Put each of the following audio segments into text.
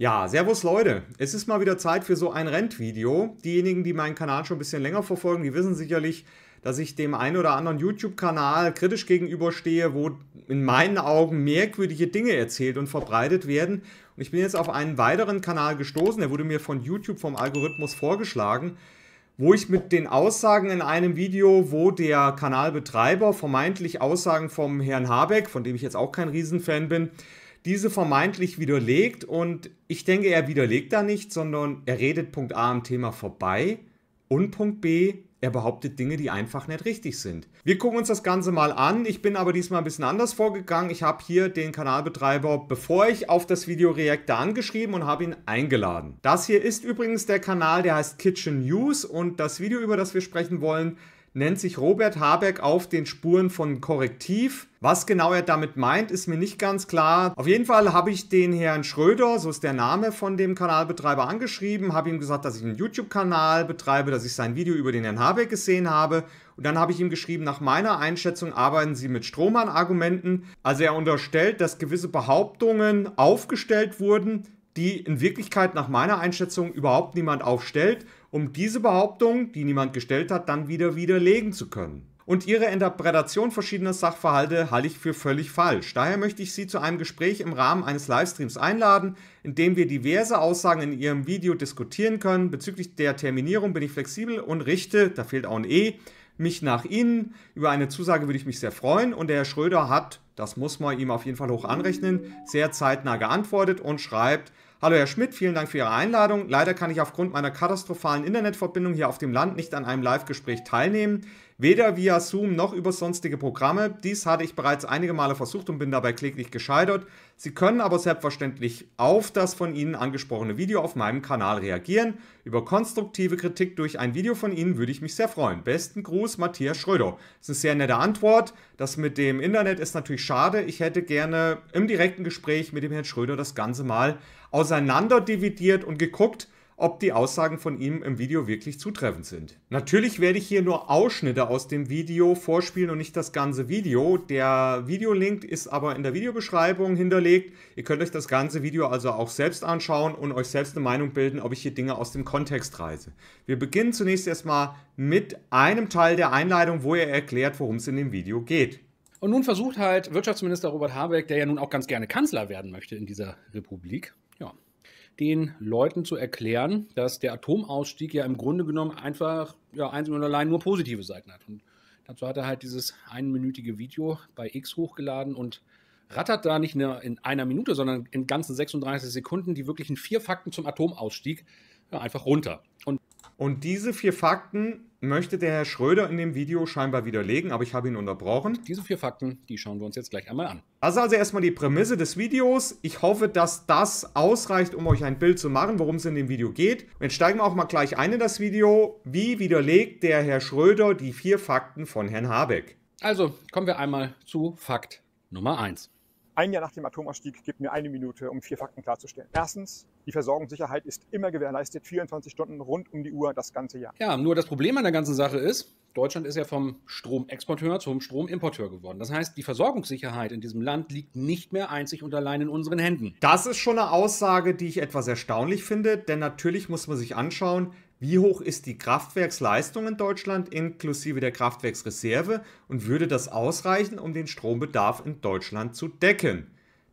Ja, servus Leute. Es ist mal wieder Zeit für so ein Rentvideo. Diejenigen, die meinen Kanal schon ein bisschen länger verfolgen, die wissen sicherlich, dass ich dem einen oder anderen YouTube-Kanal kritisch gegenüberstehe, wo in meinen Augen merkwürdige Dinge erzählt und verbreitet werden. Und ich bin jetzt auf einen weiteren Kanal gestoßen, der wurde mir von YouTube vom Algorithmus vorgeschlagen, wo ich mit den Aussagen in einem Video, wo der Kanalbetreiber vermeintlich Aussagen vom Herrn Habeck, von dem ich jetzt auch kein Riesenfan bin, diese vermeintlich widerlegt und ich denke, er widerlegt da nicht, sondern er redet Punkt A am Thema vorbei und Punkt B, er behauptet Dinge, die einfach nicht richtig sind. Wir gucken uns das Ganze mal an. Ich bin aber diesmal ein bisschen anders vorgegangen. Ich habe hier den Kanalbetreiber, bevor ich auf das Video Reactor angeschrieben und habe ihn eingeladen. Das hier ist übrigens der Kanal, der heißt Kitchen News und das Video, über das wir sprechen wollen, nennt sich Robert Habeck auf den Spuren von Korrektiv. Was genau er damit meint, ist mir nicht ganz klar. Auf jeden Fall habe ich den Herrn Schröder, so ist der Name von dem Kanalbetreiber, angeschrieben, habe ihm gesagt, dass ich einen YouTube-Kanal betreibe, dass ich sein Video über den Herrn Habeck gesehen habe. Und dann habe ich ihm geschrieben, nach meiner Einschätzung arbeiten Sie mit Strohmann-Argumenten. Also er unterstellt, dass gewisse Behauptungen aufgestellt wurden, die in Wirklichkeit nach meiner Einschätzung überhaupt niemand aufstellt, um diese Behauptung, die niemand gestellt hat, dann wieder widerlegen zu können. Und ihre Interpretation verschiedener Sachverhalte halte ich für völlig falsch. Daher möchte ich Sie zu einem Gespräch im Rahmen eines Livestreams einladen, in dem wir diverse Aussagen in Ihrem Video diskutieren können. Bezüglich der Terminierung bin ich flexibel und richte, da fehlt auch ein E, mich nach Ihnen. Über eine Zusage würde ich mich sehr freuen. Und der Herr Schröder hat, das muss man ihm auf jeden Fall hoch anrechnen, sehr zeitnah geantwortet und schreibt, Hallo Herr Schmidt, vielen Dank für Ihre Einladung. Leider kann ich aufgrund meiner katastrophalen Internetverbindung hier auf dem Land nicht an einem Live-Gespräch teilnehmen. Weder via Zoom noch über sonstige Programme. Dies hatte ich bereits einige Male versucht und bin dabei kläglich gescheitert. Sie können aber selbstverständlich auf das von Ihnen angesprochene Video auf meinem Kanal reagieren. Über konstruktive Kritik durch ein Video von Ihnen würde ich mich sehr freuen. Besten Gruß, Matthias Schröder. Das ist eine sehr nette Antwort. Das mit dem Internet ist natürlich schade. Ich hätte gerne im direkten Gespräch mit dem Herrn Schröder das Ganze mal auseinanderdividiert und geguckt, ob die Aussagen von ihm im Video wirklich zutreffend sind. Natürlich werde ich hier nur Ausschnitte aus dem Video vorspielen und nicht das ganze Video. Der Videolink ist aber in der Videobeschreibung hinterlegt. Ihr könnt euch das ganze Video also auch selbst anschauen und euch selbst eine Meinung bilden, ob ich hier Dinge aus dem Kontext reise. Wir beginnen zunächst erstmal mit einem Teil der Einleitung, wo er erklärt, worum es in dem Video geht. Und nun versucht halt Wirtschaftsminister Robert Habeck, der ja nun auch ganz gerne Kanzler werden möchte in dieser Republik, den Leuten zu erklären, dass der Atomausstieg ja im Grunde genommen einfach ja, einzig und allein nur positive Seiten hat. Und dazu hat er halt dieses einminütige Video bei X hochgeladen und rattert da nicht nur in einer Minute, sondern in ganzen 36 Sekunden die wirklichen vier Fakten zum Atomausstieg ja, einfach runter. Und und diese vier Fakten möchte der Herr Schröder in dem Video scheinbar widerlegen, aber ich habe ihn unterbrochen. Diese vier Fakten, die schauen wir uns jetzt gleich einmal an. Das ist also erstmal die Prämisse des Videos. Ich hoffe, dass das ausreicht, um euch ein Bild zu machen, worum es in dem Video geht. jetzt steigen wir auch mal gleich ein in das Video. Wie widerlegt der Herr Schröder die vier Fakten von Herrn Habeck? Also kommen wir einmal zu Fakt Nummer 1. Ein Jahr nach dem Atomausstieg gibt mir eine Minute, um vier Fakten klarzustellen. Erstens, die Versorgungssicherheit ist immer gewährleistet, 24 Stunden rund um die Uhr das ganze Jahr. Ja, nur das Problem an der ganzen Sache ist, Deutschland ist ja vom Stromexporteur zum Stromimporteur geworden. Das heißt, die Versorgungssicherheit in diesem Land liegt nicht mehr einzig und allein in unseren Händen. Das ist schon eine Aussage, die ich etwas erstaunlich finde, denn natürlich muss man sich anschauen, wie hoch ist die Kraftwerksleistung in Deutschland inklusive der Kraftwerksreserve und würde das ausreichen, um den Strombedarf in Deutschland zu decken?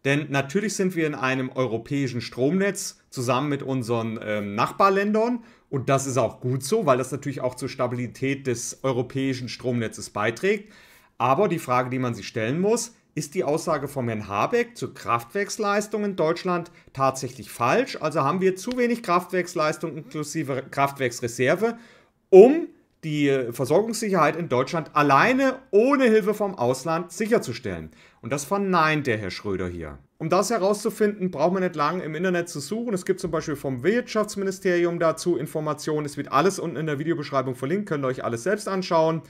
Denn natürlich sind wir in einem europäischen Stromnetz zusammen mit unseren ähm, Nachbarländern und das ist auch gut so, weil das natürlich auch zur Stabilität des europäischen Stromnetzes beiträgt. Aber die Frage, die man sich stellen muss, ist die Aussage von Herrn Habeck zu Kraftwerksleistung in Deutschland tatsächlich falsch? Also haben wir zu wenig Kraftwerksleistung inklusive Kraftwerksreserve, um die Versorgungssicherheit in Deutschland alleine ohne Hilfe vom Ausland sicherzustellen. Und das verneint der Herr Schröder hier. Um das herauszufinden, braucht man nicht lange im Internet zu suchen. Es gibt zum Beispiel vom Wirtschaftsministerium dazu Informationen. Es wird alles unten in der Videobeschreibung verlinkt, könnt ihr euch alles selbst anschauen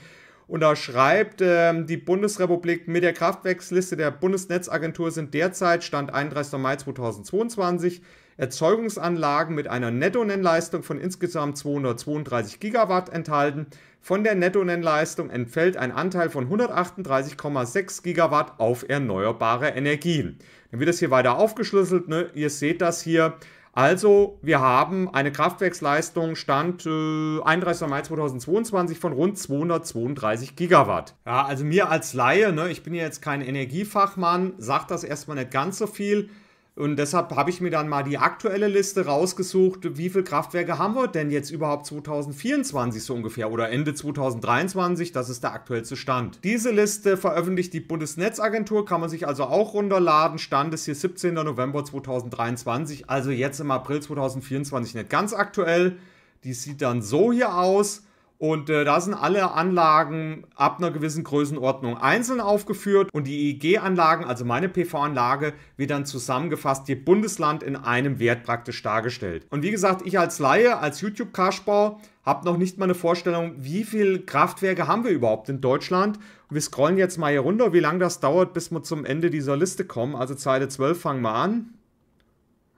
unterschreibt. Ähm, die Bundesrepublik mit der Kraftwerksliste der Bundesnetzagentur sind derzeit, Stand 31. Mai 2022, Erzeugungsanlagen mit einer Netto-Nennleistung von insgesamt 232 Gigawatt enthalten. Von der Netto-Nennleistung entfällt ein Anteil von 138,6 Gigawatt auf erneuerbare Energien. Dann wird das hier weiter aufgeschlüsselt. Ne? Ihr seht das hier. Also, wir haben eine Kraftwerksleistung Stand äh, 31. Mai 2022 von rund 232 Gigawatt. Ja, also mir als Laie, ne, ich bin ja jetzt kein Energiefachmann, sagt das erstmal nicht ganz so viel. Und deshalb habe ich mir dann mal die aktuelle Liste rausgesucht, wie viele Kraftwerke haben wir denn jetzt überhaupt 2024 so ungefähr oder Ende 2023, das ist der aktuellste Stand. Diese Liste veröffentlicht die Bundesnetzagentur, kann man sich also auch runterladen. Stand ist hier 17. November 2023, also jetzt im April 2024 nicht ganz aktuell. Die sieht dann so hier aus. Und äh, da sind alle Anlagen ab einer gewissen Größenordnung einzeln aufgeführt und die EEG-Anlagen, also meine PV-Anlage, wird dann zusammengefasst, je Bundesland in einem Wert praktisch dargestellt. Und wie gesagt, ich als Laie, als YouTube-Kaschbau, habe noch nicht mal eine Vorstellung, wie viele Kraftwerke haben wir überhaupt in Deutschland. Und wir scrollen jetzt mal hier runter, wie lange das dauert, bis wir zum Ende dieser Liste kommen. Also Zeile 12 fangen wir an.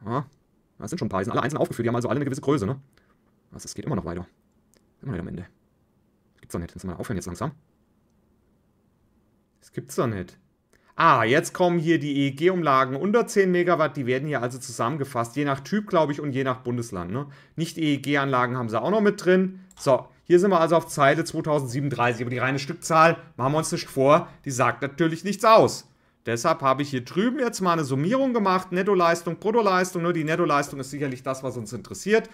Ja, das sind schon ein paar, die sind alle einzeln aufgeführt, die haben also alle eine gewisse Größe, ne? Also es geht immer noch weiter. Immer nicht am Ende. Das gibt's doch nicht. Kannst du mal aufhören jetzt langsam? Das gibt's doch nicht. Ah, jetzt kommen hier die EEG-Umlagen unter 10 Megawatt, die werden hier also zusammengefasst, je nach Typ, glaube ich, und je nach Bundesland. Ne? Nicht-EEG-Anlagen haben sie auch noch mit drin. So, hier sind wir also auf Zeile 2037, aber die reine Stückzahl, machen wir uns nicht vor, die sagt natürlich nichts aus. Deshalb habe ich hier drüben jetzt mal eine Summierung gemacht, Nettoleistung, Bruttoleistung, nur ne, die Nettoleistung ist sicherlich das, was uns interessiert.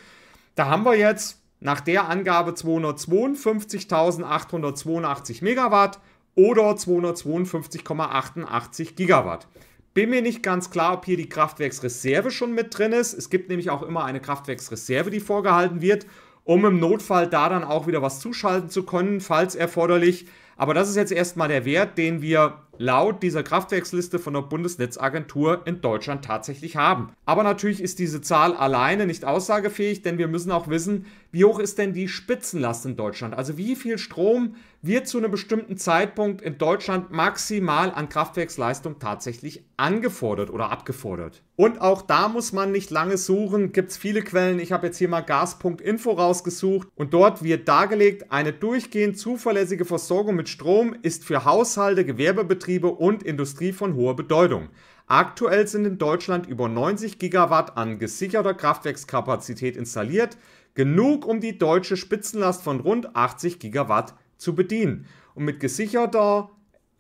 Da haben wir jetzt nach der Angabe 252.882 Megawatt oder 252,88 Gigawatt. Bin mir nicht ganz klar, ob hier die Kraftwerksreserve schon mit drin ist. Es gibt nämlich auch immer eine Kraftwerksreserve, die vorgehalten wird, um im Notfall da dann auch wieder was zuschalten zu können, falls erforderlich. Aber das ist jetzt erstmal der Wert, den wir laut dieser Kraftwerksliste von der Bundesnetzagentur in Deutschland tatsächlich haben. Aber natürlich ist diese Zahl alleine nicht aussagefähig, denn wir müssen auch wissen, wie hoch ist denn die Spitzenlast in Deutschland? Also wie viel Strom wird zu einem bestimmten Zeitpunkt in Deutschland maximal an Kraftwerksleistung tatsächlich angefordert oder abgefordert. Und auch da muss man nicht lange suchen, gibt es viele Quellen. Ich habe jetzt hier mal gas.info rausgesucht und dort wird dargelegt, eine durchgehend zuverlässige Versorgung mit Strom ist für Haushalte, Gewerbebetriebe und Industrie von hoher Bedeutung. Aktuell sind in Deutschland über 90 Gigawatt an gesicherter Kraftwerkskapazität installiert, genug um die deutsche Spitzenlast von rund 80 Gigawatt zu bedienen. Und mit gesicherter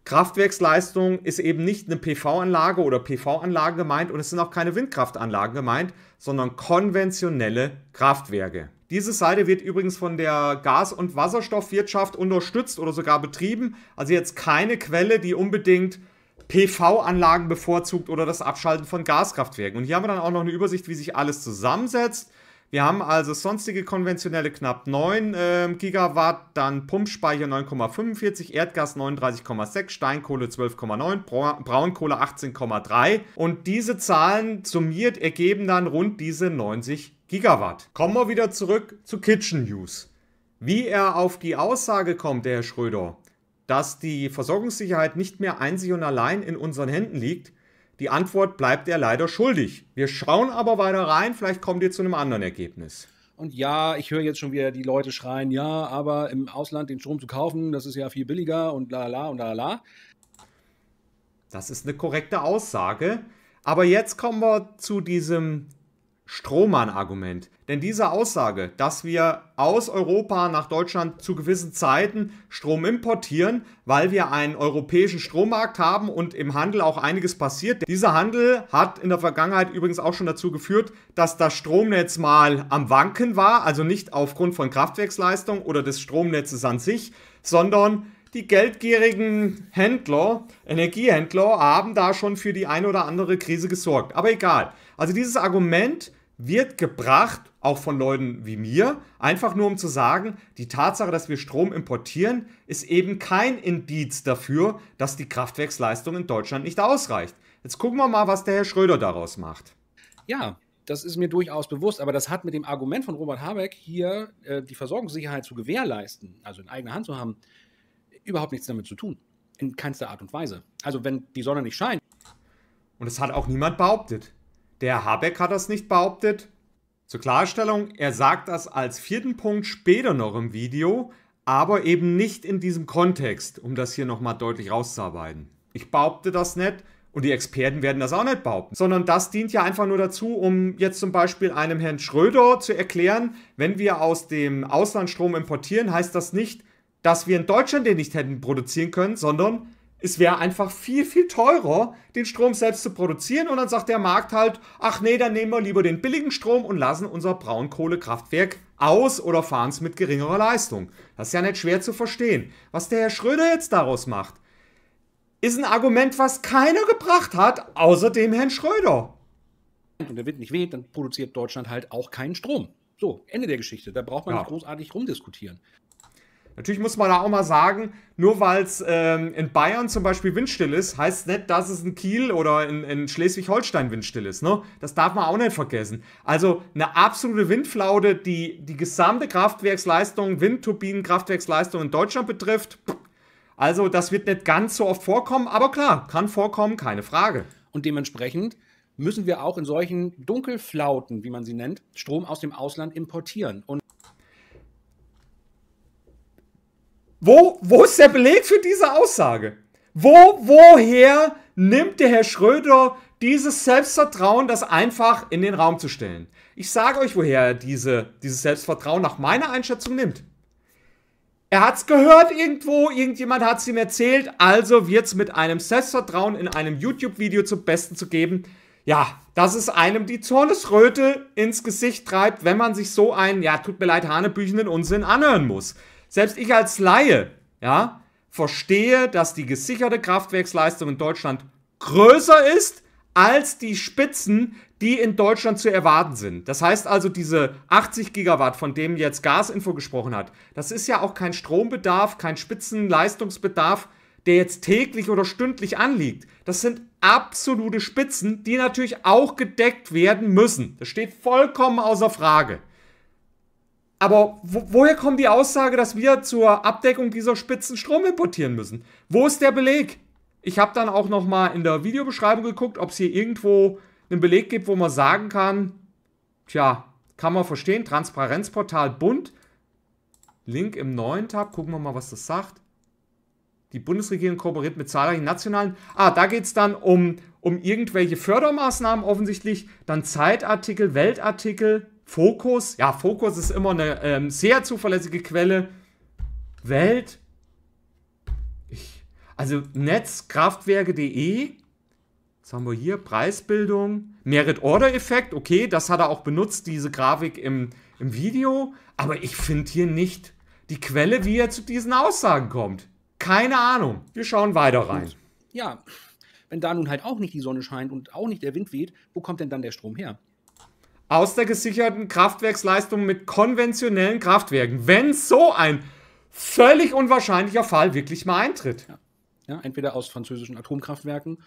Kraftwerksleistung ist eben nicht eine PV-Anlage oder PV-Anlage gemeint und es sind auch keine Windkraftanlagen gemeint, sondern konventionelle Kraftwerke. Diese Seite wird übrigens von der Gas- und Wasserstoffwirtschaft unterstützt oder sogar betrieben. Also jetzt keine Quelle, die unbedingt PV-Anlagen bevorzugt oder das Abschalten von Gaskraftwerken. Und hier haben wir dann auch noch eine Übersicht, wie sich alles zusammensetzt. Wir haben also sonstige konventionelle knapp 9 äh, Gigawatt, dann Pumpspeicher 9,45, Erdgas 39,6, Steinkohle 12,9, Braunkohle 18,3 und diese Zahlen summiert ergeben dann rund diese 90 Gigawatt. Kommen wir wieder zurück zu Kitchen News. Wie er auf die Aussage kommt, der Herr Schröder, dass die Versorgungssicherheit nicht mehr einzig und allein in unseren Händen liegt, die Antwort bleibt er leider schuldig. Wir schauen aber weiter rein, vielleicht kommt ihr zu einem anderen Ergebnis. Und ja, ich höre jetzt schon wieder die Leute schreien, ja, aber im Ausland den Strom zu kaufen, das ist ja viel billiger und la la und la la. Das ist eine korrekte Aussage. Aber jetzt kommen wir zu diesem Strohmann-Argument. Denn diese Aussage, dass wir aus Europa nach Deutschland zu gewissen Zeiten Strom importieren, weil wir einen europäischen Strommarkt haben und im Handel auch einiges passiert, dieser Handel hat in der Vergangenheit übrigens auch schon dazu geführt, dass das Stromnetz mal am Wanken war, also nicht aufgrund von Kraftwerksleistung oder des Stromnetzes an sich, sondern die geldgierigen Händler, Energiehändler, haben da schon für die eine oder andere Krise gesorgt. Aber egal. Also dieses Argument wird gebracht, auch von Leuten wie mir, einfach nur um zu sagen, die Tatsache, dass wir Strom importieren, ist eben kein Indiz dafür, dass die Kraftwerksleistung in Deutschland nicht ausreicht. Jetzt gucken wir mal, was der Herr Schröder daraus macht. Ja, das ist mir durchaus bewusst, aber das hat mit dem Argument von Robert Habeck hier äh, die Versorgungssicherheit zu gewährleisten, also in eigener Hand zu haben, überhaupt nichts damit zu tun. In keinster Art und Weise. Also wenn die Sonne nicht scheint. Und es hat auch niemand behauptet. Der Herr Habeck hat das nicht behauptet. Zur Klarstellung, er sagt das als vierten Punkt später noch im Video, aber eben nicht in diesem Kontext, um das hier nochmal deutlich rauszuarbeiten. Ich behaupte das nicht und die Experten werden das auch nicht behaupten, sondern das dient ja einfach nur dazu, um jetzt zum Beispiel einem Herrn Schröder zu erklären, wenn wir aus dem Ausland Strom importieren, heißt das nicht, dass wir in Deutschland den nicht hätten produzieren können, sondern es wäre einfach viel, viel teurer, den Strom selbst zu produzieren. Und dann sagt der Markt halt, ach nee, dann nehmen wir lieber den billigen Strom und lassen unser Braunkohlekraftwerk aus oder fahren es mit geringerer Leistung. Das ist ja nicht schwer zu verstehen. Was der Herr Schröder jetzt daraus macht, ist ein Argument, was keiner gebracht hat, außer dem Herrn Schröder. Und der Wind nicht weht, dann produziert Deutschland halt auch keinen Strom. So, Ende der Geschichte. Da braucht man ja. nicht großartig rumdiskutieren. Natürlich muss man da auch mal sagen, nur weil es ähm, in Bayern zum Beispiel windstill ist, heißt nicht, dass es in Kiel oder in, in Schleswig-Holstein windstill ist. Ne? Das darf man auch nicht vergessen. Also eine absolute Windflaute, die die gesamte Kraftwerksleistung, Windturbinenkraftwerksleistung in Deutschland betrifft. Also das wird nicht ganz so oft vorkommen, aber klar, kann vorkommen, keine Frage. Und dementsprechend müssen wir auch in solchen Dunkelflauten, wie man sie nennt, Strom aus dem Ausland importieren. Und Wo, wo ist der Beleg für diese Aussage? Wo, woher nimmt der Herr Schröder dieses Selbstvertrauen, das einfach in den Raum zu stellen? Ich sage euch, woher er diese, dieses Selbstvertrauen nach meiner Einschätzung nimmt. Er hat es gehört irgendwo, irgendjemand hat es ihm erzählt, also wird es mit einem Selbstvertrauen in einem YouTube-Video zum Besten zu geben. Ja, dass es einem die Zornesröte ins Gesicht treibt, wenn man sich so einen, ja, tut mir leid, hanebüchenden Unsinn anhören muss. Selbst ich als Laie, ja, verstehe, dass die gesicherte Kraftwerksleistung in Deutschland größer ist als die Spitzen, die in Deutschland zu erwarten sind. Das heißt also, diese 80 Gigawatt, von dem jetzt Gasinfo gesprochen hat, das ist ja auch kein Strombedarf, kein Spitzenleistungsbedarf, der jetzt täglich oder stündlich anliegt. Das sind absolute Spitzen, die natürlich auch gedeckt werden müssen. Das steht vollkommen außer Frage. Aber wo, woher kommt die Aussage, dass wir zur Abdeckung dieser Spitzen Strom importieren müssen? Wo ist der Beleg? Ich habe dann auch noch mal in der Videobeschreibung geguckt, ob es hier irgendwo einen Beleg gibt, wo man sagen kann, tja, kann man verstehen, Transparenzportal Bund, Link im neuen Tab, gucken wir mal, was das sagt. Die Bundesregierung kooperiert mit zahlreichen nationalen. Ah, da geht es dann um, um irgendwelche Fördermaßnahmen offensichtlich, dann Zeitartikel, Weltartikel, Fokus, ja, Fokus ist immer eine ähm, sehr zuverlässige Quelle. Welt, ich, also netzkraftwerke.de, was haben wir hier? Preisbildung, Merit-Order-Effekt, okay, das hat er auch benutzt, diese Grafik im, im Video, aber ich finde hier nicht die Quelle, wie er zu diesen Aussagen kommt. Keine Ahnung, wir schauen weiter rein. Ja, wenn da nun halt auch nicht die Sonne scheint und auch nicht der Wind weht, wo kommt denn dann der Strom her? aus der gesicherten Kraftwerksleistung mit konventionellen Kraftwerken, wenn so ein völlig unwahrscheinlicher Fall wirklich mal eintritt. Ja. ja. entweder aus französischen Atomkraftwerken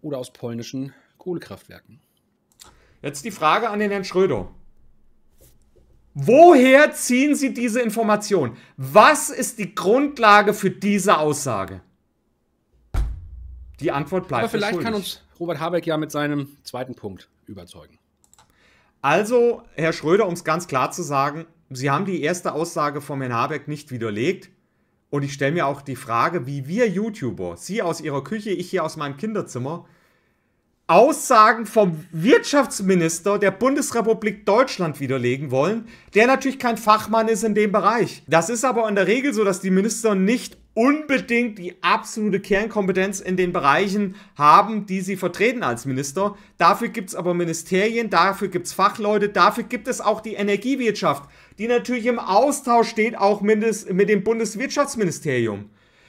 oder aus polnischen Kohlekraftwerken. Jetzt die Frage an den Herrn Schröder. Woher ziehen Sie diese Information? Was ist die Grundlage für diese Aussage? Die Antwort bleibt. Aber vielleicht kann uns Robert Habeck ja mit seinem zweiten Punkt überzeugen. Also, Herr Schröder, um es ganz klar zu sagen, Sie haben die erste Aussage von Herrn Habeck nicht widerlegt. Und ich stelle mir auch die Frage, wie wir YouTuber, Sie aus Ihrer Küche, ich hier aus meinem Kinderzimmer, Aussagen vom Wirtschaftsminister der Bundesrepublik Deutschland widerlegen wollen, der natürlich kein Fachmann ist in dem Bereich. Das ist aber in der Regel so, dass die Minister nicht unbedingt die absolute Kernkompetenz in den Bereichen haben, die sie vertreten als Minister. Dafür gibt es aber Ministerien, dafür gibt es Fachleute, dafür gibt es auch die Energiewirtschaft, die natürlich im Austausch steht, auch mit, dem Bundeswirtschaftsministerium.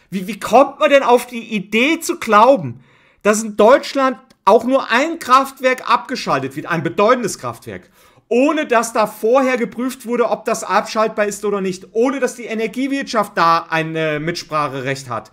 Wie, wie kommt man denn auf die Idee zu glauben, dass in Deutschland auch nur ein Kraftwerk abgeschaltet wird, ein bedeutendes Kraftwerk, ohne dass da vorher geprüft wurde, ob das abschaltbar ist oder nicht, ohne dass die Energiewirtschaft da ein äh, Mitspracherecht hat.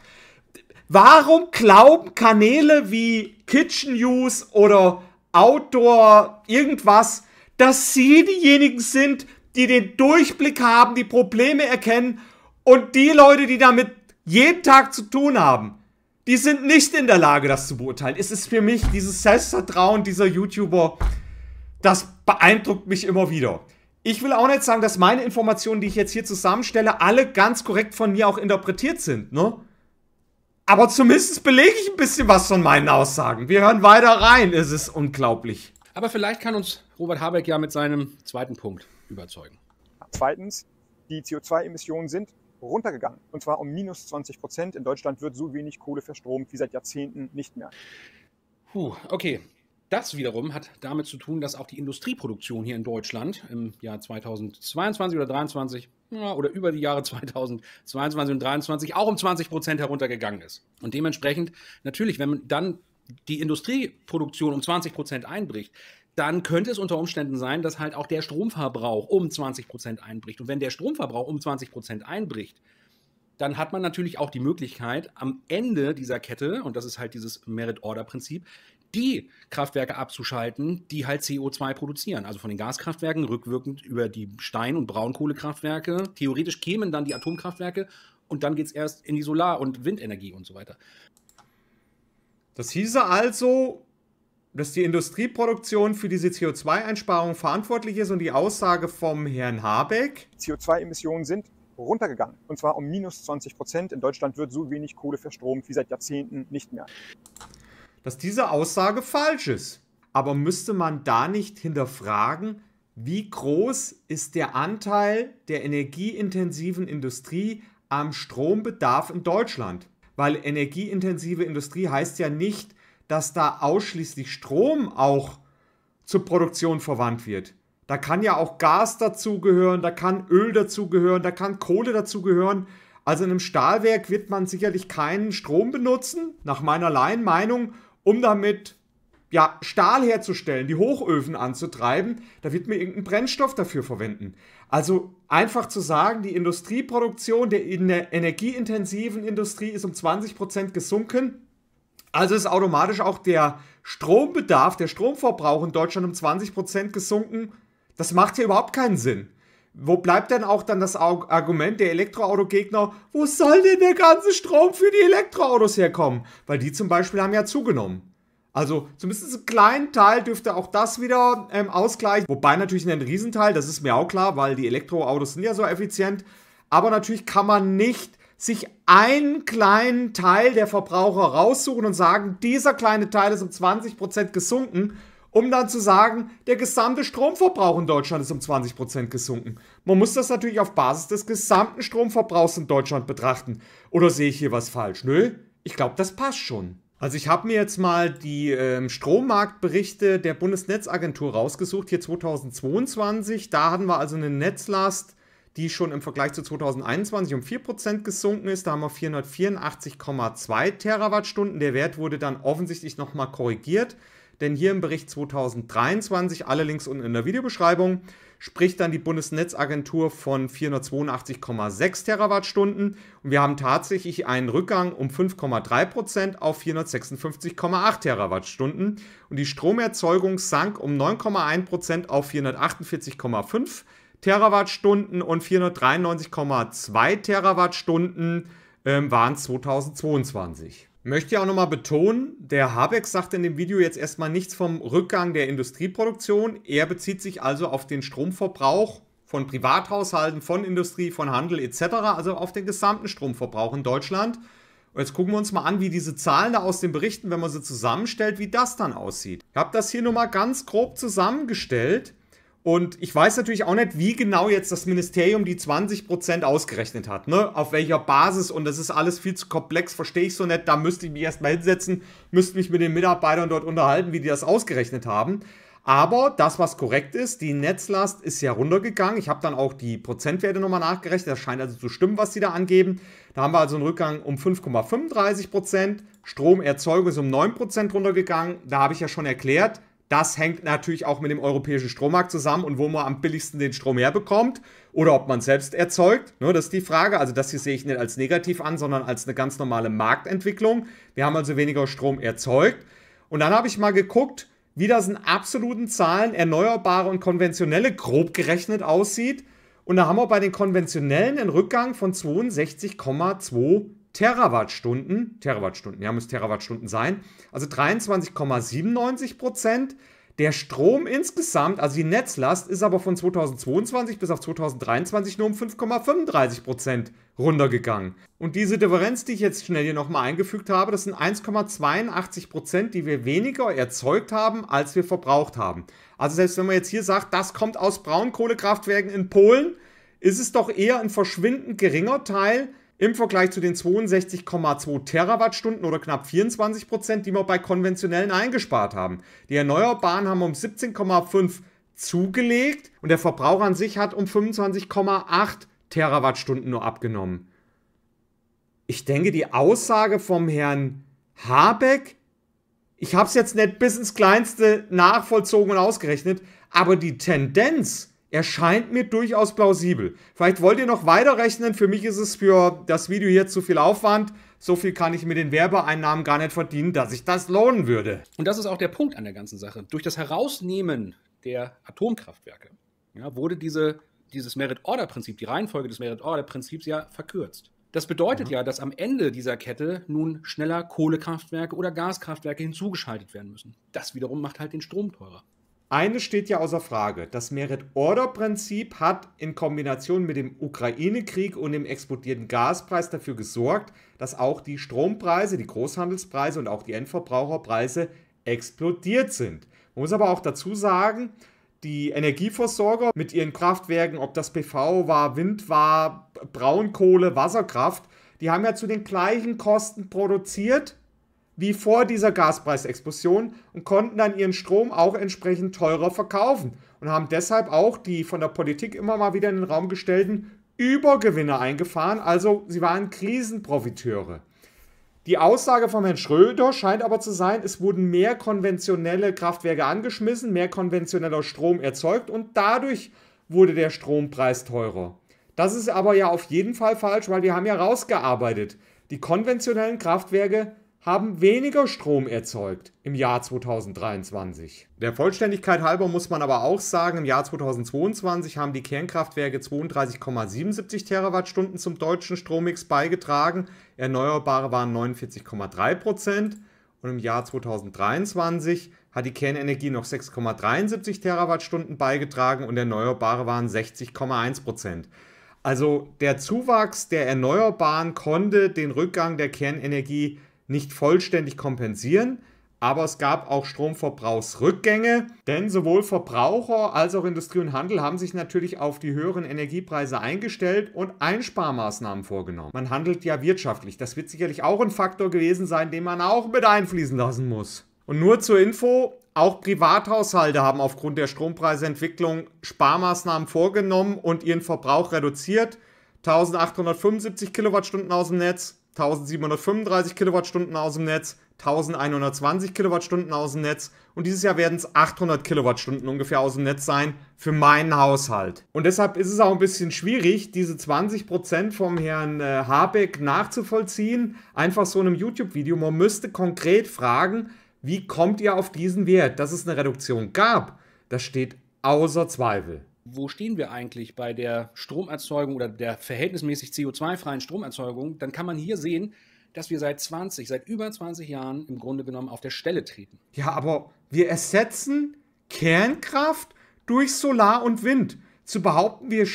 Warum glauben Kanäle wie Kitchen News oder Outdoor irgendwas, dass sie diejenigen sind, die den Durchblick haben, die Probleme erkennen und die Leute, die damit jeden Tag zu tun haben, die sind nicht in der Lage, das zu beurteilen. Es ist für mich dieses Selbstvertrauen dieser YouTuber, das beeindruckt mich immer wieder. Ich will auch nicht sagen, dass meine Informationen, die ich jetzt hier zusammenstelle, alle ganz korrekt von mir auch interpretiert sind, ne? Aber zumindest belege ich ein bisschen was von meinen Aussagen. Wir hören weiter rein, es ist unglaublich. Aber vielleicht kann uns Robert Habeck ja mit seinem zweiten Punkt überzeugen. Zweitens, die CO2-Emissionen sind runtergegangen. Und zwar um minus 20 Prozent. In Deutschland wird so wenig Kohle verstromt wie seit Jahrzehnten nicht mehr. Puh, okay. Das wiederum hat damit zu tun, dass auch die Industrieproduktion hier in Deutschland im Jahr 2022 oder 2023 oder über die Jahre 2022 und 2023 auch um 20 Prozent heruntergegangen ist. Und dementsprechend natürlich, wenn man dann die Industrieproduktion um 20 Prozent einbricht, dann könnte es unter Umständen sein, dass halt auch der Stromverbrauch um 20 Prozent einbricht. Und wenn der Stromverbrauch um 20 Prozent einbricht, dann hat man natürlich auch die Möglichkeit, am Ende dieser Kette, und das ist halt dieses Merit-Order-Prinzip, die Kraftwerke abzuschalten, die halt CO2 produzieren. Also von den Gaskraftwerken rückwirkend über die Stein- und Braunkohlekraftwerke. Theoretisch kämen dann die Atomkraftwerke und dann geht es erst in die Solar- und Windenergie und so weiter. Das hieße also, dass die Industrieproduktion für diese CO2-Einsparung verantwortlich ist und die Aussage vom Herrn Habeck. CO2-Emissionen sind runtergegangen und zwar um minus 20 Prozent. In Deutschland wird so wenig Kohle verstromt wie seit Jahrzehnten nicht mehr. Dass diese Aussage falsch ist. Aber müsste man da nicht hinterfragen, wie groß ist der Anteil der energieintensiven Industrie am Strombedarf in Deutschland? Weil energieintensive Industrie heißt ja nicht, dass da ausschließlich Strom auch zur Produktion verwandt wird. Da kann ja auch Gas dazugehören, da kann Öl dazugehören, da kann Kohle dazugehören. Also in einem Stahlwerk wird man sicherlich keinen Strom benutzen, nach meiner Laienmeinung, um damit ja, Stahl herzustellen, die Hochöfen anzutreiben, da wird man irgendeinen Brennstoff dafür verwenden. Also einfach zu sagen, die Industrieproduktion der, in der energieintensiven Industrie ist um 20% gesunken, also ist automatisch auch der Strombedarf, der Stromverbrauch in Deutschland um 20% gesunken. Das macht hier überhaupt keinen Sinn. Wo bleibt denn auch dann das Argument der Elektroautogegner, wo soll denn der ganze Strom für die Elektroautos herkommen? Weil die zum Beispiel haben ja zugenommen. Also zumindest einen kleinen Teil dürfte auch das wieder ähm, ausgleichen. Wobei natürlich ein Riesenteil, das ist mir auch klar, weil die Elektroautos sind ja so effizient. Aber natürlich kann man nicht sich einen kleinen Teil der Verbraucher raussuchen und sagen, dieser kleine Teil ist um 20% gesunken, um dann zu sagen, der gesamte Stromverbrauch in Deutschland ist um 20% gesunken. Man muss das natürlich auf Basis des gesamten Stromverbrauchs in Deutschland betrachten. Oder sehe ich hier was falsch? Nö, ich glaube, das passt schon. Also ich habe mir jetzt mal die ähm, Strommarktberichte der Bundesnetzagentur rausgesucht, hier 2022. Da hatten wir also eine Netzlast die schon im Vergleich zu 2021 um 4% gesunken ist. Da haben wir 484,2 Terawattstunden. Der Wert wurde dann offensichtlich nochmal korrigiert, denn hier im Bericht 2023, alle Links unten in der Videobeschreibung, spricht dann die Bundesnetzagentur von 482,6 Terawattstunden und wir haben tatsächlich einen Rückgang um 5,3% auf 456,8 Terawattstunden und die Stromerzeugung sank um 9,1% auf 448,5 Terawattstunden. Terawattstunden und 493,2 Terawattstunden ähm, waren 2022. Möchte ja auch nochmal betonen, der Habeck sagt in dem Video jetzt erstmal nichts vom Rückgang der Industrieproduktion. Er bezieht sich also auf den Stromverbrauch von Privathaushalten, von Industrie, von Handel etc., also auf den gesamten Stromverbrauch in Deutschland. Und jetzt gucken wir uns mal an, wie diese Zahlen da aus den Berichten, wenn man sie zusammenstellt, wie das dann aussieht. Ich habe das hier nur mal ganz grob zusammengestellt. Und ich weiß natürlich auch nicht, wie genau jetzt das Ministerium die 20% ausgerechnet hat, ne? Auf welcher Basis und das ist alles viel zu komplex, verstehe ich so nicht. Da müsste ich mich erstmal hinsetzen, müsste mich mit den Mitarbeitern dort unterhalten, wie die das ausgerechnet haben. Aber das, was korrekt ist, die Netzlast ist ja runtergegangen. Ich habe dann auch die Prozentwerte nochmal nachgerechnet. Das scheint also zu stimmen, was sie da angeben. Da haben wir also einen Rückgang um 5,35 Stromerzeugung ist um 9 runtergegangen. Da habe ich ja schon erklärt, das hängt natürlich auch mit dem europäischen Strommarkt zusammen und wo man am billigsten den Strom herbekommt oder ob man selbst erzeugt. Ne, das ist die Frage. Also das hier sehe ich nicht als negativ an, sondern als eine ganz normale Marktentwicklung. Wir haben also weniger Strom erzeugt. Und dann habe ich mal geguckt, wie das in absoluten Zahlen erneuerbare und konventionelle grob gerechnet aussieht. Und da haben wir bei den konventionellen einen Rückgang von 62,2 Terawattstunden, Terawattstunden, ja, muss Terawattstunden sein, also 23,97 Prozent. Der Strom insgesamt, also die Netzlast, ist aber von 2022 bis auf 2023 nur um 5,35 Prozent runtergegangen. Und diese Differenz, die ich jetzt schnell hier nochmal eingefügt habe, das sind 1,82 Prozent, die wir weniger erzeugt haben, als wir verbraucht haben. Also selbst wenn man jetzt hier sagt, das kommt aus Braunkohlekraftwerken in Polen, ist es doch eher ein verschwindend geringer Teil, im Vergleich zu den 62,2 Terawattstunden oder knapp 24 Prozent, die wir bei konventionellen eingespart haben. Die Erneuerbaren haben um 17,5 zugelegt und der Verbrauch an sich hat um 25,8 Terawattstunden nur abgenommen. Ich denke, die Aussage vom Herrn Habeck, ich habe es jetzt nicht bis ins kleinste nachvollzogen und ausgerechnet, aber die Tendenz erscheint mir durchaus plausibel. Vielleicht wollt ihr noch weiterrechnen. Für mich ist es für das Video hier zu viel Aufwand. So viel kann ich mit den Werbeeinnahmen gar nicht verdienen, dass ich das lohnen würde. Und das ist auch der Punkt an der ganzen Sache. Durch das Herausnehmen der Atomkraftwerke ja, wurde diese, dieses Merit-Order-Prinzip, die Reihenfolge des Merit-Order-Prinzips ja verkürzt. Das bedeutet mhm. ja, dass am Ende dieser Kette nun schneller Kohlekraftwerke oder Gaskraftwerke hinzugeschaltet werden müssen. Das wiederum macht halt den Strom teurer. Eines steht ja außer Frage. Das Merit-Order-Prinzip hat in Kombination mit dem Ukraine-Krieg und dem explodierten Gaspreis dafür gesorgt, dass auch die Strompreise, die Großhandelspreise und auch die Endverbraucherpreise explodiert sind. Man muss aber auch dazu sagen, die Energieversorger mit ihren Kraftwerken, ob das PV war, Wind war, Braunkohle, Wasserkraft, die haben ja zu den gleichen Kosten produziert wie vor dieser Gaspreisexplosion und konnten dann ihren Strom auch entsprechend teurer verkaufen und haben deshalb auch die von der Politik immer mal wieder in den Raum gestellten Übergewinne eingefahren. Also sie waren Krisenprofiteure. Die Aussage von Herrn Schröder scheint aber zu sein, es wurden mehr konventionelle Kraftwerke angeschmissen, mehr konventioneller Strom erzeugt und dadurch wurde der Strompreis teurer. Das ist aber ja auf jeden Fall falsch, weil wir haben ja rausgearbeitet. Die konventionellen Kraftwerke haben weniger Strom erzeugt im Jahr 2023. Der Vollständigkeit halber muss man aber auch sagen, im Jahr 2022 haben die Kernkraftwerke 32,77 Terawattstunden zum deutschen Strommix beigetragen, erneuerbare waren 49,3 Prozent und im Jahr 2023 hat die Kernenergie noch 6,73 Terawattstunden beigetragen und erneuerbare waren 60,1 Prozent. Also der Zuwachs der Erneuerbaren konnte den Rückgang der Kernenergie nicht vollständig kompensieren, aber es gab auch Stromverbrauchsrückgänge, denn sowohl Verbraucher als auch Industrie und Handel haben sich natürlich auf die höheren Energiepreise eingestellt und Einsparmaßnahmen vorgenommen. Man handelt ja wirtschaftlich, das wird sicherlich auch ein Faktor gewesen sein, den man auch mit einfließen lassen muss. Und nur zur Info, auch Privathaushalte haben aufgrund der Strompreisentwicklung Sparmaßnahmen vorgenommen und ihren Verbrauch reduziert. 1875 Kilowattstunden aus dem Netz, 1735 Kilowattstunden aus dem Netz, 1120 Kilowattstunden aus dem Netz und dieses Jahr werden es 800 Kilowattstunden ungefähr aus dem Netz sein für meinen Haushalt. Und deshalb ist es auch ein bisschen schwierig, diese 20% vom Herrn äh, Habeck nachzuvollziehen. Einfach so in einem YouTube-Video. Man müsste konkret fragen, wie kommt ihr auf diesen Wert, dass es eine Reduktion gab? Das steht außer Zweifel wo stehen wir eigentlich bei der Stromerzeugung oder der verhältnismäßig CO2-freien Stromerzeugung, dann kann man hier sehen, dass wir seit 20, seit über 20 Jahren im Grunde genommen auf der Stelle treten. Ja, aber wir ersetzen Kernkraft durch Solar und Wind. Zu behaupten, wir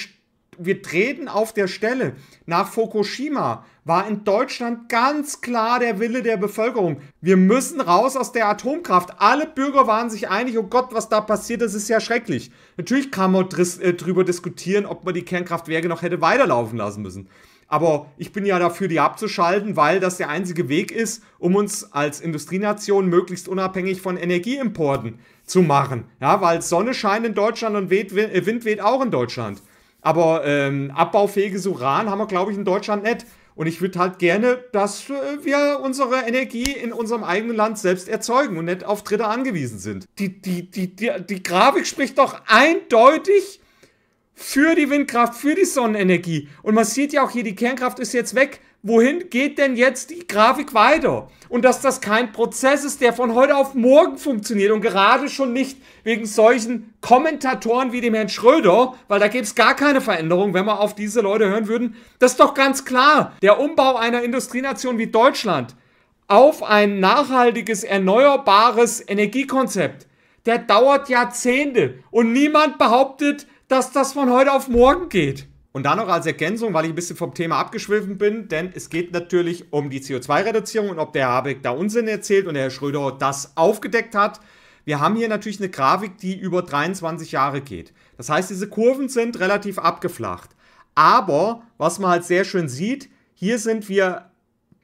wir treten auf der Stelle. Nach Fukushima war in Deutschland ganz klar der Wille der Bevölkerung. Wir müssen raus aus der Atomkraft. Alle Bürger waren sich einig, oh Gott, was da passiert, das ist ja schrecklich. Natürlich kann man äh, drüber diskutieren, ob man die Kernkraftwerke noch hätte weiterlaufen lassen müssen. Aber ich bin ja dafür, die abzuschalten, weil das der einzige Weg ist, um uns als Industrienation möglichst unabhängig von Energieimporten zu machen. Ja, weil Sonne scheint in Deutschland und äh, Wind weht auch in Deutschland. Aber ähm, abbaufähiges Uran haben wir, glaube ich, in Deutschland nicht. Und ich würde halt gerne, dass äh, wir unsere Energie in unserem eigenen Land selbst erzeugen und nicht auf Dritte angewiesen sind. Die, die, die, die, die Grafik spricht doch eindeutig für die Windkraft, für die Sonnenenergie. Und man sieht ja auch hier, die Kernkraft ist jetzt weg wohin geht denn jetzt die Grafik weiter? Und dass das kein Prozess ist, der von heute auf morgen funktioniert und gerade schon nicht wegen solchen Kommentatoren wie dem Herrn Schröder, weil da gäbe es gar keine Veränderung, wenn wir auf diese Leute hören würden. Das ist doch ganz klar. Der Umbau einer Industrienation wie Deutschland auf ein nachhaltiges, erneuerbares Energiekonzept, der dauert Jahrzehnte und niemand behauptet, dass das von heute auf morgen geht. Und dann noch als Ergänzung, weil ich ein bisschen vom Thema abgeschwiffen bin, denn es geht natürlich um die CO2-Reduzierung und ob der Habeck da Unsinn erzählt und der Herr Schröder das aufgedeckt hat. Wir haben hier natürlich eine Grafik, die über 23 Jahre geht. Das heißt, diese Kurven sind relativ abgeflacht. Aber was man halt sehr schön sieht, hier sind wir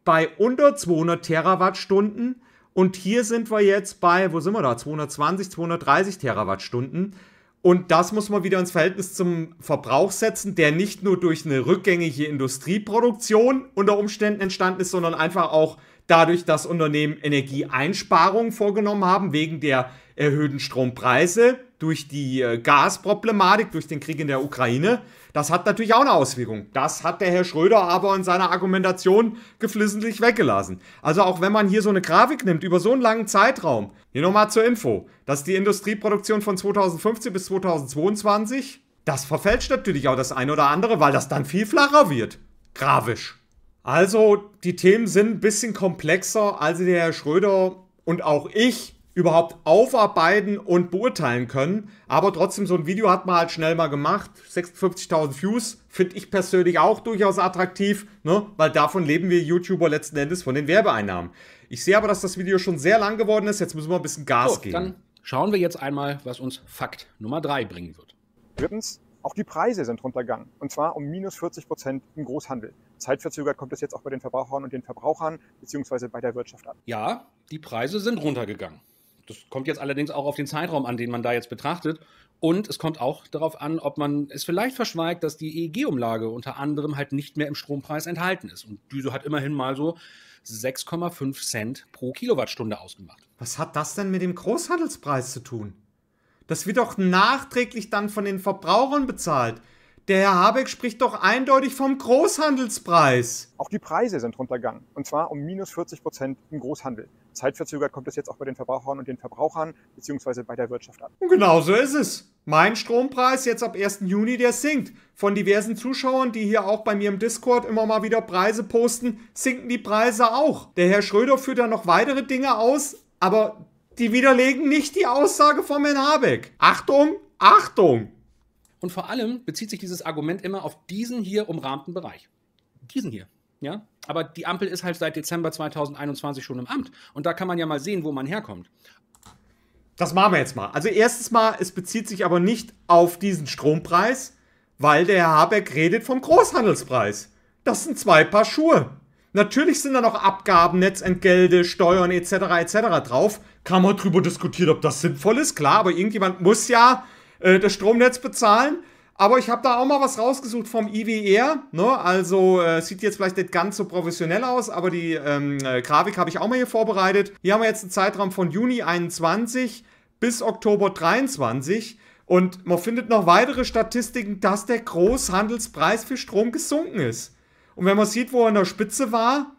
bei unter 200 Terawattstunden und hier sind wir jetzt bei, wo sind wir da, 220, 230 Terawattstunden. Und das muss man wieder ins Verhältnis zum Verbrauch setzen, der nicht nur durch eine rückgängige Industrieproduktion unter Umständen entstanden ist, sondern einfach auch dadurch, dass Unternehmen Energieeinsparungen vorgenommen haben wegen der erhöhten Strompreise durch die äh, Gasproblematik, durch den Krieg in der Ukraine. Das hat natürlich auch eine Auswirkung. Das hat der Herr Schröder aber in seiner Argumentation geflissentlich weggelassen. Also auch wenn man hier so eine Grafik nimmt über so einen langen Zeitraum, hier nochmal zur Info, dass die Industrieproduktion von 2015 bis 2022, das verfälscht natürlich auch das eine oder andere, weil das dann viel flacher wird. Grafisch. Also die Themen sind ein bisschen komplexer, als der Herr Schröder und auch ich überhaupt aufarbeiten und beurteilen können. Aber trotzdem, so ein Video hat man halt schnell mal gemacht. 56.000 Views finde ich persönlich auch durchaus attraktiv, ne? weil davon leben wir YouTuber letzten Endes von den Werbeeinnahmen. Ich sehe aber, dass das Video schon sehr lang geworden ist. Jetzt müssen wir ein bisschen Gas so, geben. Dann schauen wir jetzt einmal, was uns Fakt Nummer 3 bringen wird. Drittens, auch die Preise sind runtergegangen. Und zwar um minus 40 Prozent im Großhandel. Zeitverzögert kommt es jetzt auch bei den Verbrauchern und den Verbrauchern beziehungsweise bei der Wirtschaft an. Ja, die Preise sind runtergegangen. Das kommt jetzt allerdings auch auf den Zeitraum an, den man da jetzt betrachtet. Und es kommt auch darauf an, ob man es vielleicht verschweigt, dass die EEG-Umlage unter anderem halt nicht mehr im Strompreis enthalten ist. Und diese hat immerhin mal so 6,5 Cent pro Kilowattstunde ausgemacht. Was hat das denn mit dem Großhandelspreis zu tun? Das wird doch nachträglich dann von den Verbrauchern bezahlt. Der Herr Habeck spricht doch eindeutig vom Großhandelspreis. Auch die Preise sind runtergegangen. Und zwar um minus 40 Prozent im Großhandel. Zeitverzögert kommt es jetzt auch bei den Verbrauchern und den Verbrauchern beziehungsweise bei der Wirtschaft an. Und genau so ist es. Mein Strompreis jetzt ab 1. Juni, der sinkt. Von diversen Zuschauern, die hier auch bei mir im Discord immer mal wieder Preise posten, sinken die Preise auch. Der Herr Schröder führt da noch weitere Dinge aus, aber die widerlegen nicht die Aussage von Herrn Habeck. Achtung, Achtung! Und vor allem bezieht sich dieses Argument immer auf diesen hier umrahmten Bereich. Diesen hier. Ja? Aber die Ampel ist halt seit Dezember 2021 schon im Amt. Und da kann man ja mal sehen, wo man herkommt. Das machen wir jetzt mal. Also erstens mal, es bezieht sich aber nicht auf diesen Strompreis, weil der Herr Habeck redet vom Großhandelspreis. Das sind zwei Paar Schuhe. Natürlich sind da noch Abgaben, Netzentgelte, Steuern etc. etc. drauf. Kann man drüber diskutieren, ob das sinnvoll ist, klar, aber irgendjemand muss ja äh, das Stromnetz bezahlen. Aber ich habe da auch mal was rausgesucht vom IWR. Ne? Also äh, sieht jetzt vielleicht nicht ganz so professionell aus, aber die ähm, äh, Grafik habe ich auch mal hier vorbereitet. Hier haben wir jetzt einen Zeitraum von Juni 21 bis Oktober 23. Und man findet noch weitere Statistiken, dass der Großhandelspreis für Strom gesunken ist. Und wenn man sieht, wo er in der Spitze war,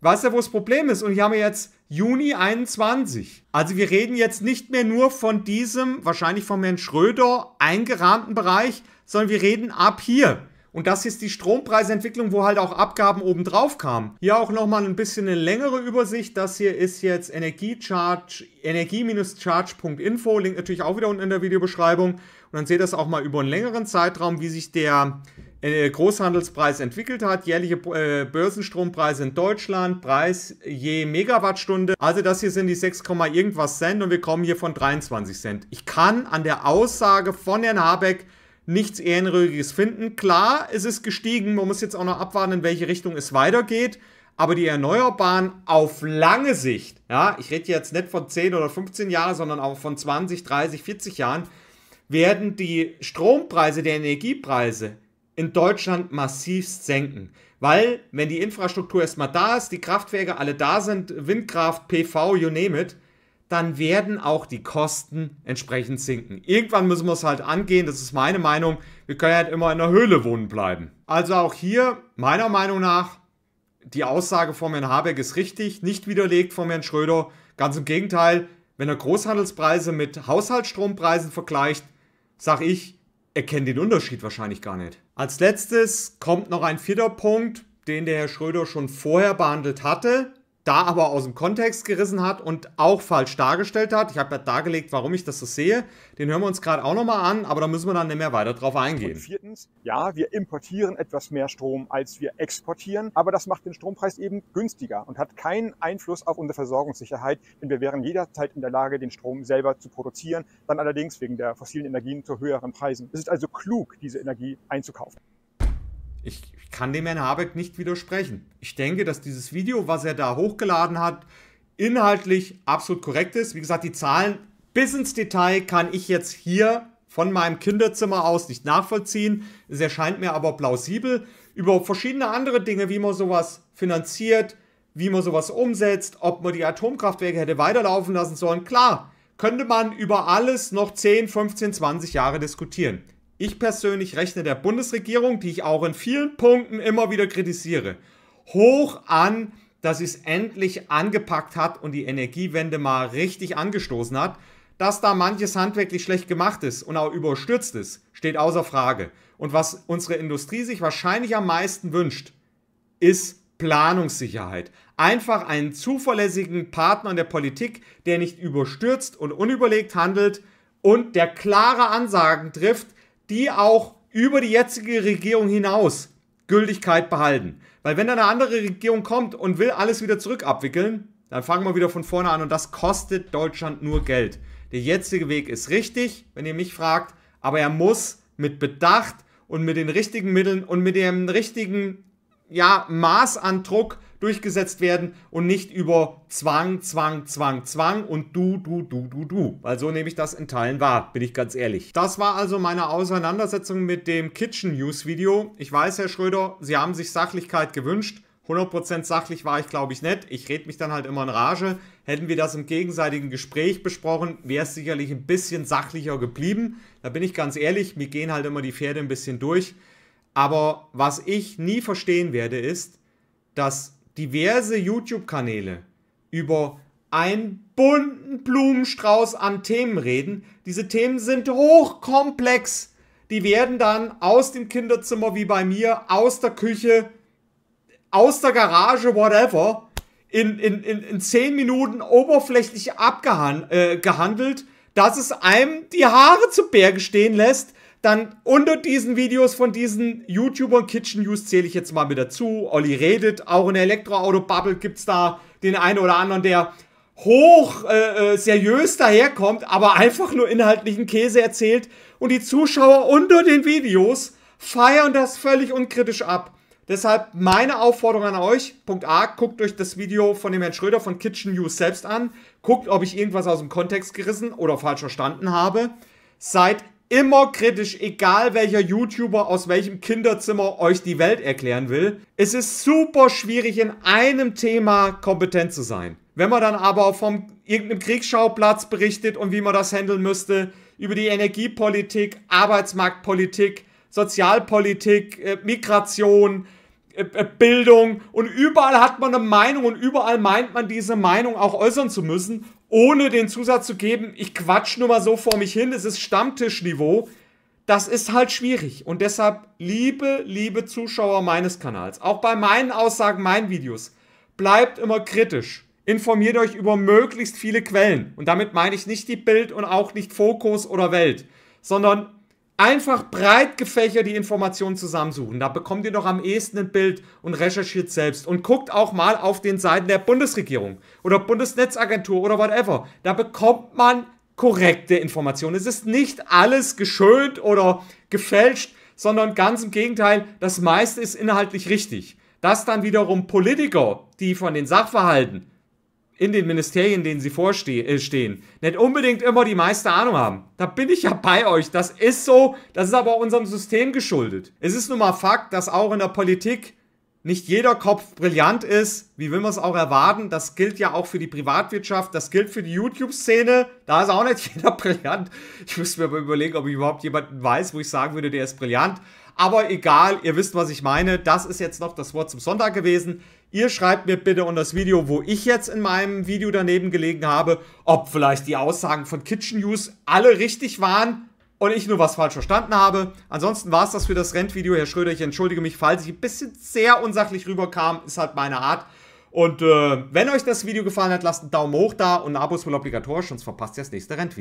weiß er, wo das Problem ist. Und hier haben wir jetzt Juni 21. Also wir reden jetzt nicht mehr nur von diesem, wahrscheinlich vom Herrn Schröder eingerahmten Bereich, sondern wir reden ab hier. Und das ist die Strompreisentwicklung, wo halt auch Abgaben obendrauf kamen. Hier auch nochmal ein bisschen eine längere Übersicht. Das hier ist jetzt energie-charge.info. Link natürlich auch wieder unten in der Videobeschreibung. Und dann seht ihr das auch mal über einen längeren Zeitraum, wie sich der äh, Großhandelspreis entwickelt hat, jährliche äh, Börsenstrompreise in Deutschland, Preis je Megawattstunde. Also das hier sind die 6, irgendwas Cent und wir kommen hier von 23 Cent. Ich kann an der Aussage von Herrn Habeck nichts Ehrenrühriges finden. Klar, es ist gestiegen, man muss jetzt auch noch abwarten, in welche Richtung es weitergeht. Aber die Erneuerbaren auf lange Sicht, ja, ich rede jetzt nicht von 10 oder 15 Jahren, sondern auch von 20, 30, 40 Jahren, werden die Strompreise, die Energiepreise in Deutschland massivst senken. Weil, wenn die Infrastruktur erstmal da ist, die Kraftwerke alle da sind, Windkraft, PV, you name it, dann werden auch die Kosten entsprechend sinken. Irgendwann müssen wir es halt angehen, das ist meine Meinung. Wir können halt immer in der Höhle wohnen bleiben. Also auch hier, meiner Meinung nach, die Aussage von Herrn Habeck ist richtig, nicht widerlegt von Herrn Schröder. Ganz im Gegenteil, wenn er Großhandelspreise mit Haushaltsstrompreisen vergleicht, sage ich, er kennt den Unterschied wahrscheinlich gar nicht. Als letztes kommt noch ein vierter Punkt, den der Herr Schröder schon vorher behandelt hatte, da aber aus dem Kontext gerissen hat und auch falsch dargestellt hat. Ich habe ja dargelegt, warum ich das so sehe. Den hören wir uns gerade auch nochmal an, aber da müssen wir dann nicht mehr weiter drauf eingehen. Und viertens, ja, wir importieren etwas mehr Strom, als wir exportieren, aber das macht den Strompreis eben günstiger und hat keinen Einfluss auf unsere Versorgungssicherheit, denn wir wären jederzeit in der Lage, den Strom selber zu produzieren, dann allerdings wegen der fossilen Energien zu höheren Preisen. Es ist also klug, diese Energie einzukaufen. Ich kann dem Herrn Habeck nicht widersprechen. Ich denke, dass dieses Video, was er da hochgeladen hat, inhaltlich absolut korrekt ist. Wie gesagt, die Zahlen bis ins Detail kann ich jetzt hier von meinem Kinderzimmer aus nicht nachvollziehen. Es erscheint mir aber plausibel. Über verschiedene andere Dinge, wie man sowas finanziert, wie man sowas umsetzt, ob man die Atomkraftwerke hätte weiterlaufen lassen sollen, klar, könnte man über alles noch 10, 15, 20 Jahre diskutieren. Ich persönlich rechne der Bundesregierung, die ich auch in vielen Punkten immer wieder kritisiere, hoch an, dass sie es endlich angepackt hat und die Energiewende mal richtig angestoßen hat. Dass da manches handwerklich schlecht gemacht ist und auch überstürzt ist, steht außer Frage. Und was unsere Industrie sich wahrscheinlich am meisten wünscht, ist Planungssicherheit. Einfach einen zuverlässigen Partner in der Politik, der nicht überstürzt und unüberlegt handelt und der klare Ansagen trifft, die auch über die jetzige Regierung hinaus Gültigkeit behalten. Weil wenn dann eine andere Regierung kommt und will alles wieder zurück abwickeln, dann fangen wir wieder von vorne an und das kostet Deutschland nur Geld. Der jetzige Weg ist richtig, wenn ihr mich fragt, aber er muss mit Bedacht und mit den richtigen Mitteln und mit dem richtigen ja, Maß an Druck durchgesetzt werden und nicht über Zwang, Zwang, Zwang, Zwang und du, du, du, du, du. Weil so nehme ich das in Teilen wahr, bin ich ganz ehrlich. Das war also meine Auseinandersetzung mit dem Kitchen News Video. Ich weiß, Herr Schröder, Sie haben sich Sachlichkeit gewünscht. 100% sachlich war ich, glaube ich, nicht. Ich rede mich dann halt immer in Rage. Hätten wir das im gegenseitigen Gespräch besprochen, wäre es sicherlich ein bisschen sachlicher geblieben. Da bin ich ganz ehrlich, mir gehen halt immer die Pferde ein bisschen durch. Aber was ich nie verstehen werde, ist, dass diverse YouTube-Kanäle über einen bunten Blumenstrauß an Themen reden. Diese Themen sind hochkomplex. Die werden dann aus dem Kinderzimmer wie bei mir, aus der Küche, aus der Garage, whatever, in, in, in, in 10 Minuten oberflächlich abgehandelt, äh, dass es einem die Haare zu Berge stehen lässt, dann unter diesen Videos von diesen YouTubern, Kitchen News zähle ich jetzt mal mit dazu, Olli redet, auch in der Elektroauto-Bubble gibt es da den einen oder anderen, der hoch äh, äh, seriös daherkommt, aber einfach nur inhaltlichen Käse erzählt und die Zuschauer unter den Videos feiern das völlig unkritisch ab. Deshalb meine Aufforderung an euch, Punkt A, guckt euch das Video von dem Herrn Schröder von Kitchen News selbst an, guckt, ob ich irgendwas aus dem Kontext gerissen oder falsch verstanden habe. Seid immer kritisch, egal welcher YouTuber aus welchem Kinderzimmer euch die Welt erklären will. Es ist super schwierig, in einem Thema kompetent zu sein. Wenn man dann aber vom irgendeinem Kriegsschauplatz berichtet und wie man das handeln müsste, über die Energiepolitik, Arbeitsmarktpolitik, Sozialpolitik, äh, Migration, äh, äh, Bildung und überall hat man eine Meinung und überall meint man diese Meinung auch äußern zu müssen ohne den Zusatz zu geben, ich quatsch nur mal so vor mich hin, es ist Stammtischniveau. Das ist halt schwierig. Und deshalb, liebe, liebe Zuschauer meines Kanals, auch bei meinen Aussagen, meinen Videos, bleibt immer kritisch. Informiert euch über möglichst viele Quellen. Und damit meine ich nicht die Bild und auch nicht Fokus oder Welt, sondern einfach breit gefächert die Informationen zusammensuchen. Da bekommt ihr doch am ehesten ein Bild und recherchiert selbst. Und guckt auch mal auf den Seiten der Bundesregierung oder Bundesnetzagentur oder whatever. Da bekommt man korrekte Informationen. Es ist nicht alles geschönt oder gefälscht, sondern ganz im Gegenteil, das meiste ist inhaltlich richtig. Dass dann wiederum Politiker, die von den Sachverhalten in den Ministerien, denen sie vorstehen, äh, nicht unbedingt immer die meiste Ahnung haben. Da bin ich ja bei euch. Das ist so. Das ist aber unserem System geschuldet. Es ist nun mal Fakt, dass auch in der Politik nicht jeder Kopf brillant ist. Wie will man es auch erwarten? Das gilt ja auch für die Privatwirtschaft. Das gilt für die YouTube-Szene. Da ist auch nicht jeder brillant. Ich müsste mir aber überlegen, ob ich überhaupt jemanden weiß, wo ich sagen würde, der ist brillant. Aber egal, ihr wisst, was ich meine. Das ist jetzt noch das Wort zum Sonntag gewesen. Ihr schreibt mir bitte unter das Video, wo ich jetzt in meinem Video daneben gelegen habe, ob vielleicht die Aussagen von Kitchen News alle richtig waren und ich nur was falsch verstanden habe. Ansonsten war es das für das rent Herr Schröder, ich entschuldige mich, falls ich ein bisschen sehr unsachlich rüberkam. Ist halt meine Art. Und äh, wenn euch das Video gefallen hat, lasst einen Daumen hoch da und ein Abo ist wohl obligatorisch, sonst verpasst ihr das nächste rent